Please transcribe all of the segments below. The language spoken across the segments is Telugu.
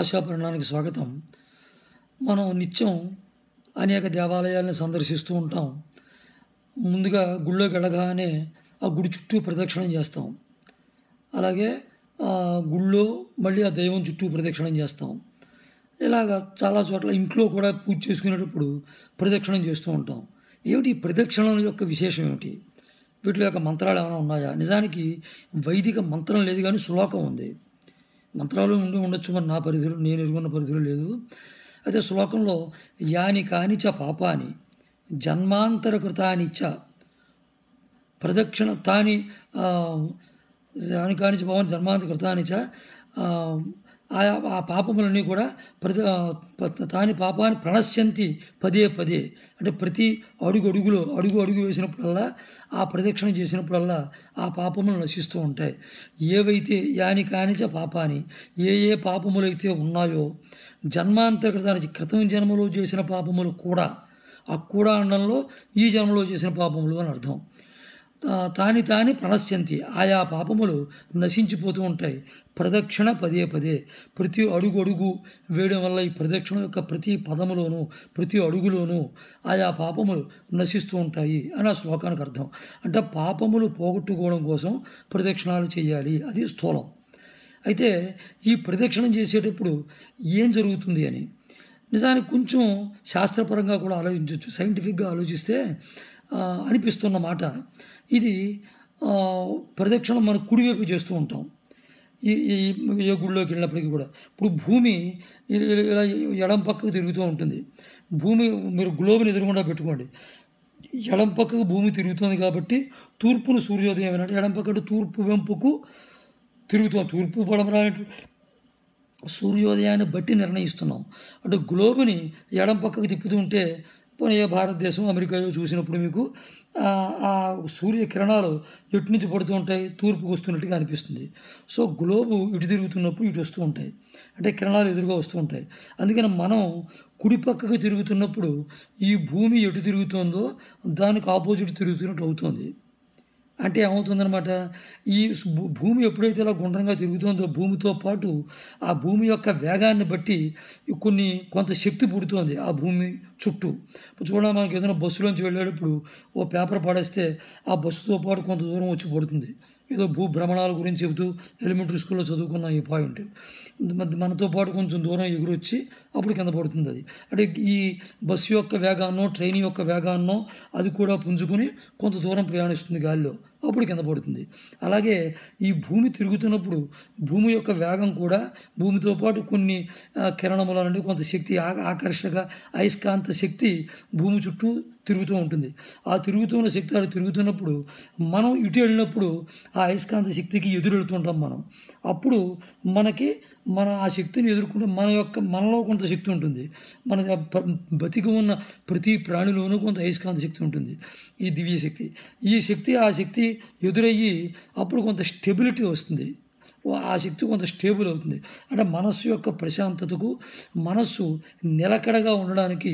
ఆశాపరణానికి స్వాగతం మనం నిత్యం అనేక దేవాలయాలను సందర్శిస్తూ ఉంటాం ముందుగా గుళ్ళోకి వెళ్ళగానే ఆ గుడి చుట్టూ ప్రదక్షిణం చేస్తాం అలాగే ఆ గుళ్ళో మళ్ళీ ఆ దైవం చుట్టూ ప్రదక్షిణం చేస్తాం ఇలాగ చాలా చోట్ల ఇంట్లో కూడా పూజ చేసుకునేటప్పుడు ప్రదక్షిణం చేస్తూ ఉంటాం ఏమిటి ప్రదక్షిణల యొక్క విశేషం ఏమిటి వీటిలో యొక్క మంత్రాలు ఏమైనా ఉన్నాయా నిజానికి వైదిక మంత్రం లేదు కానీ శ్లోకం ఉంది మంత్రాలు ఉండి ఉండొచ్చు మరి నా పరిధిలో నేను ఎదుర్కొన్న పరిధిలో లేదు అయితే శ్లోకంలో యాని కాని చ పాపాని చ ప్రదక్షిణ తాని యాని కానిచ పాపాని చ ఆ ఆ పాపములన్నీ కూడా ప్రతి తాని పాపాన్ని ప్రణశ్యంతి పదే పదే అంటే ప్రతి అడుగు అడుగులో అడుగు అడుగు వేసినప్పుడల్లా ఆ ప్రదక్షిణ చేసినప్పుడల్లా ఆ పాపములు నశిస్తూ ఉంటాయి ఏవైతే యాని కానిచ పాపాని ఏ ఏ పాపములైతే ఉన్నాయో జన్మాంతర్గతానికి క్రితం జన్మలో చేసిన పాపములు కూడా ఆ కూడా అండంలో ఈ జన్మలో చేసిన పాపములు అని అర్థం తాని తాని ప్రణశ్యంతి ఆయా పాపములు నశించిపోతూ ఉంటాయి ప్రదక్షిణ పదే పదే ప్రతి అడుగు అడుగు వేయడం వల్ల ఈ ప్రదక్షిణ యొక్క ప్రతి పదములోనూ ప్రతి అడుగులోనూ ఆయా పాపములు నశిస్తూ ఉంటాయి అని ఆ శ్లోకానికి అర్థం అంటే పాపములు పోగొట్టుకోవడం కోసం ప్రదక్షిణాలు చేయాలి అది స్థూలం అయితే ఈ ప్రదక్షిణం చేసేటప్పుడు ఏం జరుగుతుంది అని నిజానికి కొంచెం శాస్త్రపరంగా కూడా ఆలోచించవచ్చు సైంటిఫిక్గా ఆలోచిస్తే అనిపిస్తున్న మాట ఇది ప్రదక్షిణం మనం కుడివైపు చేస్తూ ఉంటాం ఈ ఏ గుడిలోకి వెళ్ళినప్పటికీ కూడా ఇప్పుడు భూమి ఇలా ఎడం పక్కకు తిరుగుతూ ఉంటుంది భూమి మీరు గ్లోబుని ఎదురుకుండా పెట్టుకోండి ఎడం పక్కకు భూమి తిరుగుతుంది కాబట్టి తూర్పును సూర్యోదయం ఏమంటే ఎడం పక్క తూర్పు వెంపుకు తిరుగుతుంది తూర్పు పడమరా సూర్యోదయాన్ని బట్టి నిర్ణయిస్తున్నాం అంటే గ్లోబుని ఎడం పక్కకు తిప్పుతుంటే పోనీ భారతదేశం అమెరికాయో చూసినప్పుడు మీకు ఆ సూర్యకిరణాలు ఎటు నుంచి పడుతూ ఉంటాయి తూర్పుకు వస్తున్నట్టుగా అనిపిస్తుంది సో గ్లోబు ఇటు తిరుగుతున్నప్పుడు ఇటు వస్తూ ఉంటాయి అంటే కిరణాలు ఎదురుగా వస్తూ ఉంటాయి అందుకని మనం కుడిపక్కకు తిరుగుతున్నప్పుడు ఈ భూమి ఎటు తిరుగుతుందో దానికి ఆపోజిట్ తిరుగుతున్నట్టు అవుతుంది అంటే ఏమవుతుందనమాట ఈ భూమి ఎప్పుడైతే ఇలా గుండ్రంగా తిరుగుతుందో భూమితో పాటు ఆ భూమి యొక్క వేగాన్ని బట్టి కొన్ని కొంత శక్తి పుడుతోంది ఆ భూమి చుట్టూ ఇప్పుడు చూడండి మనకి ఏదైనా బస్సులోంచి వెళ్ళేటప్పుడు ఓ పేపర్ పడేస్తే ఆ బస్సుతో పాటు కొంత దూరం వచ్చి పడుతుంది ఏదో భూ భ్రమణాల గురించి చెబుతూ ఎలిమెంటరీ స్కూల్లో చదువుకున్న ఈ పాయింట్ మనతో పాటు కొంచెం దూరం ఎగురొచ్చి అప్పుడు కింద పడుతుంది అది అంటే ఈ బస్సు యొక్క వేగాన్నో ట్రైన్ యొక్క వేగాన్నో అది కూడా పుంజుకొని కొంత దూరం ప్రయాణిస్తుంది గాలిలో అప్పుడు కింద పడుతుంది అలాగే ఈ భూమి తిరుగుతున్నప్పుడు భూమి యొక్క వేగం కూడా భూమితో పాటు కొన్ని కిరణముల నుండి కొంత శక్తి ఆకర్షక అయస్కాంత శక్తి భూమి చుట్టూ తిరుగుతూ ఉంటుంది ఆ తిరుగుతున్న శక్తి అది తిరుగుతున్నప్పుడు మనం ఇటు వెళ్ళినప్పుడు ఆ అయస్కాంత శక్తికి ఎదురెడుతుంటాం మనం అప్పుడు మనకి మన ఆ శక్తిని ఎదుర్కొంటే మన యొక్క మనలో కొంత శక్తి ఉంటుంది మన బతికి ఉన్న ప్రతి ప్రాణిలోనూ కొంత అయస్కాంత శక్తి ఉంటుంది ఈ దివ్య శక్తి ఈ శక్తి ఆ శక్తి ఎదురయ్యి అప్పుడు కొంత స్టెబిలిటీ వస్తుంది ఆ శక్తి కొంత స్టేబుల్ అవుతుంది అంటే మనస్సు యొక్క ప్రశాంతతకు మనస్సు నిలకడగా ఉండడానికి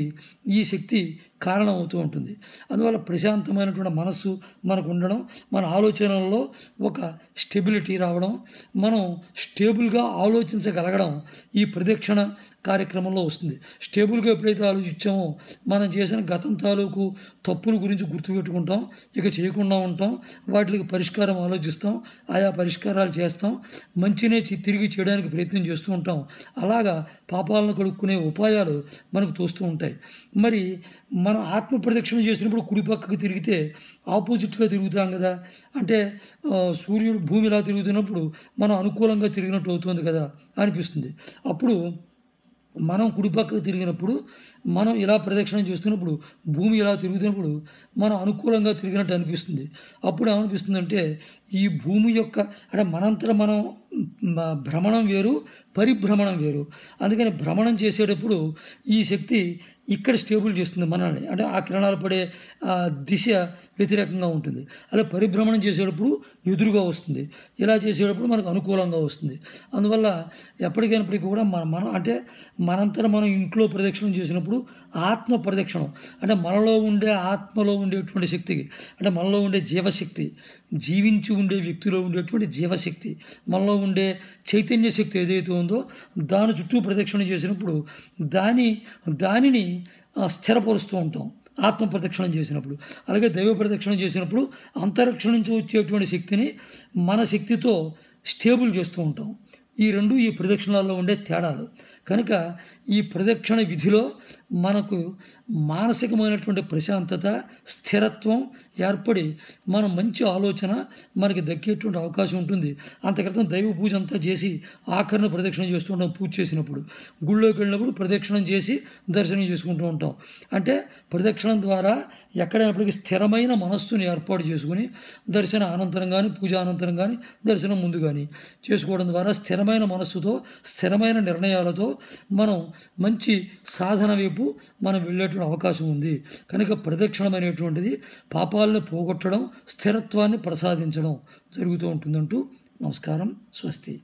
ఈ శక్తి కారణం అవుతూ ఉంటుంది అందువల్ల ప్రశాంతమైనటువంటి మనస్సు మనకు ఉండడం మన ఆలోచనల్లో ఒక స్టెబిలిటీ రావడం మనం స్టేబుల్గా ఆలోచించగలగడం ఈ ప్రదక్షిణ కార్యక్రమంలో వస్తుంది స్టేబుల్గా ఎప్పుడైతే ఆలోచించామో మనం చేసిన గతం తాలూకు తప్పుల గురించి గుర్తుపెట్టుకుంటాం ఇక చేయకుండా ఉంటాం వాటికి పరిష్కారం ఆలోచిస్తాం ఆయా పరిష్కారాలు చేస్తాం మంచినే తిరిగి చేయడానికి ప్రయత్నం చేస్తూ ఉంటాం అలాగా పాపాలను కడుక్కునే ఉపాయాలు మనకు తోస్తూ ఉంటాయి మరి మనం ఆత్మ ప్రదక్షిణ చేసినప్పుడు కుడి పక్కకు తిరిగితే ఆపోజిట్గా తిరుగుతాం కదా అంటే సూర్యుడు భూమిలా తిరుగుతున్నప్పుడు మనం అనుకూలంగా తిరిగినట్టు అవుతుంది కదా అనిపిస్తుంది అప్పుడు మనం కుడిపక్కకు తిరిగినప్పుడు మనం ఇలా ప్రదక్షిణం చేస్తున్నప్పుడు భూమి ఇలా తిరుగుతున్నప్పుడు మనం అనుకూలంగా తిరిగినట్టు అనిపిస్తుంది అప్పుడు ఏమనిపిస్తుందంటే ఈ భూమి యొక్క అంటే మనంతర మనం భ్రమణం వేరు పరిభ్రమణం వేరు అందుకని భ్రమణం చేసేటప్పుడు ఈ శక్తి ఇక్కడ స్టేబుల్ చేస్తుంది మనల్ని అంటే ఆ కిరణాలు పడే దిశ వ్యతిరేకంగా ఉంటుంది అలా పరిభ్రమణం చేసేటప్పుడు ఎదురుగా వస్తుంది ఇలా చేసేటప్పుడు మనకు అనుకూలంగా వస్తుంది అందువల్ల ఎప్పటికైనప్పటికీ కూడా మన మనం అంటే మనంతర మనం ఇంట్లో ప్రదక్షిణం చేసినప్పుడు ఆత్మ ప్రదక్షిణం అంటే మనలో ఉండే ఆత్మలో ఉండేటువంటి శక్తికి అంటే మనలో ఉండే జీవశక్తి జీవించి ఉండే వ్యక్తిలో ఉండేటువంటి జీవశక్తి మనలో ఉండే చైతన్య శక్తి ఏదైతే ఉందో దాని చుట్టూ ప్రదక్షిణ చేసినప్పుడు దాని దానిని స్థిరపరుస్తూ ఉంటాం ఆత్మ ప్రదక్షిణ చేసినప్పుడు అలాగే దైవ ప్రదక్షిణ చేసినప్పుడు అంతరిక్ష నుంచి వచ్చేటువంటి శక్తిని మన శక్తితో స్టేబుల్ చేస్తూ ఉంటాం ఈ రెండు ఈ ప్రదక్షిణాల్లో ఉండే తేడాలు కనుక ఈ ప్రదక్షిణ విధిలో మనకు మానసికమైనటువంటి ప్రశాంతత స్థిరత్వం ఏర్పడి మన మంచి ఆలోచన మనకి దక్కేటువంటి అవకాశం ఉంటుంది అంతక్రితం దైవ పూజ అంతా చేసి ఆఖరణ ప్రదక్షిణ ఉంటాం పూజ చేసినప్పుడు గుళ్ళోకి వెళ్ళినప్పుడు ప్రదక్షిణం చేసి దర్శనం చేసుకుంటూ ఉంటాం అంటే ప్రదక్షిణం ద్వారా ఎక్కడైనప్పటికీ స్థిరమైన మనస్సును ఏర్పాటు చేసుకుని దర్శన అనంతరం కానీ పూజ అనంతరం కానీ దర్శనం ముందు కానీ చేసుకోవడం ద్వారా స్థిరమైన స్థిరమైన మనస్సుతో స్థిరమైన నిర్ణయాలతో మనం మంచి సాధన వైపు మనం వెళ్ళేటువంటి అవకాశం ఉంది కనుక ప్రదక్షిణమైనటువంటిది పాపాలను పోగొట్టడం స్థిరత్వాన్ని ప్రసాదించడం జరుగుతూ ఉంటుందంటూ నమస్కారం స్వస్తి